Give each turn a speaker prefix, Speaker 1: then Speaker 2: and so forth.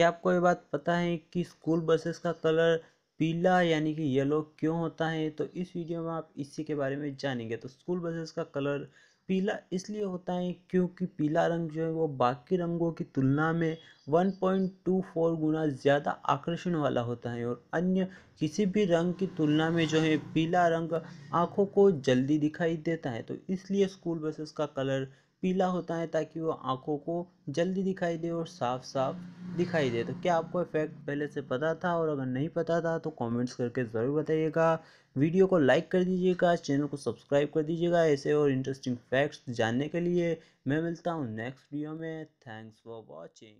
Speaker 1: क्या आपको ये बात पता है कि स्कूल बसेस का कलर पीला यानी कि येलो क्यों होता है तो इस वीडियो में आप इसी के बारे में जानेंगे तो स्कूल बसेस का कलर पीला इसलिए होता है क्योंकि पीला रंग जो है वो बाकी रंगों की तुलना में 1.24 गुना ज़्यादा आकर्षण वाला होता है और अन्य किसी भी रंग की तुलना में जो है पीला रंग आँखों को जल्दी दिखाई देता है तो इसलिए स्कूल बसेस का कलर पीला होता है ताकि वो आँखों को जल्दी दिखाई दे और साफ साफ दिखाई दे तो क्या आपको फैक्ट पहले से पता था और अगर नहीं पता था तो कमेंट्स करके ज़रूर बताइएगा वीडियो को लाइक कर दीजिएगा चैनल को सब्सक्राइब कर दीजिएगा ऐसे और इंटरेस्टिंग फैक्ट्स जानने के लिए मैं मिलता हूँ नेक्स्ट वीडियो में थैंक्स फॉर वॉचिंग